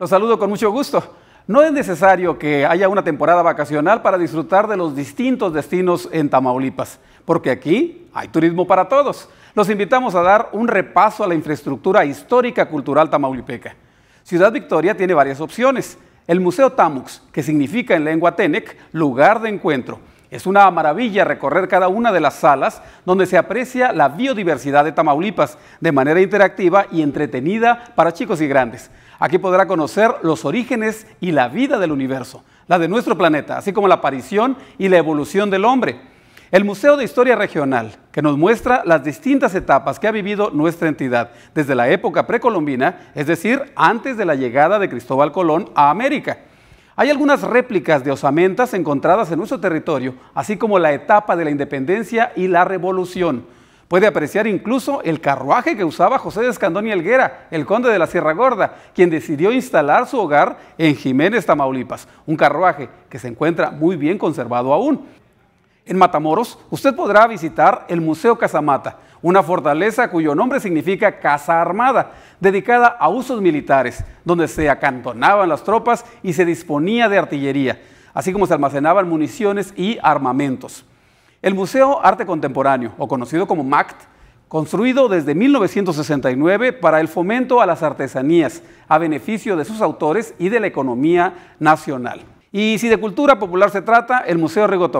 Los saludo con mucho gusto. No es necesario que haya una temporada vacacional para disfrutar de los distintos destinos en Tamaulipas, porque aquí hay turismo para todos. Los invitamos a dar un repaso a la infraestructura histórica cultural tamaulipeca. Ciudad Victoria tiene varias opciones. El Museo Tamux, que significa en lengua Tenec lugar de encuentro es una maravilla recorrer cada una de las salas donde se aprecia la biodiversidad de Tamaulipas de manera interactiva y entretenida para chicos y grandes. Aquí podrá conocer los orígenes y la vida del universo, la de nuestro planeta, así como la aparición y la evolución del hombre. El Museo de Historia Regional, que nos muestra las distintas etapas que ha vivido nuestra entidad desde la época precolombina, es decir, antes de la llegada de Cristóbal Colón a América hay algunas réplicas de osamentas encontradas en nuestro territorio, así como la etapa de la independencia y la revolución. Puede apreciar incluso el carruaje que usaba José de Escandón y Elguera, el conde de la Sierra Gorda, quien decidió instalar su hogar en Jiménez, Tamaulipas. Un carruaje que se encuentra muy bien conservado aún. En Matamoros, usted podrá visitar el Museo Casamata, una fortaleza cuyo nombre significa Casa Armada, dedicada a usos militares, donde se acantonaban las tropas y se disponía de artillería, así como se almacenaban municiones y armamentos. El Museo Arte Contemporáneo, o conocido como MACT, construido desde 1969 para el fomento a las artesanías, a beneficio de sus autores y de la economía nacional. Y si de cultura popular se trata, el Museo Rigo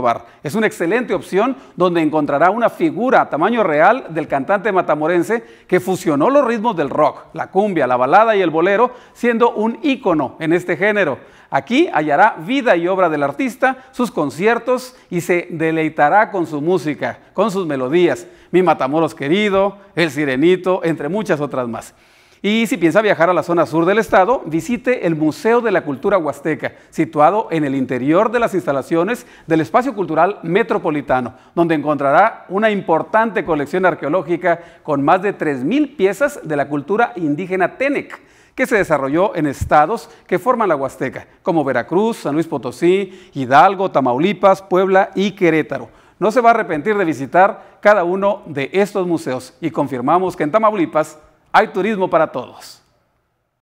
es una excelente opción donde encontrará una figura a tamaño real del cantante matamorense que fusionó los ritmos del rock, la cumbia, la balada y el bolero, siendo un ícono en este género. Aquí hallará vida y obra del artista, sus conciertos y se deleitará con su música, con sus melodías, Mi Matamoros querido, El Sirenito, entre muchas otras más. Y si piensa viajar a la zona sur del estado, visite el Museo de la Cultura Huasteca, situado en el interior de las instalaciones del Espacio Cultural Metropolitano, donde encontrará una importante colección arqueológica con más de 3.000 piezas de la cultura indígena Tenec que se desarrolló en estados que forman la Huasteca, como Veracruz, San Luis Potosí, Hidalgo, Tamaulipas, Puebla y Querétaro. No se va a arrepentir de visitar cada uno de estos museos y confirmamos que en Tamaulipas hay turismo para todos.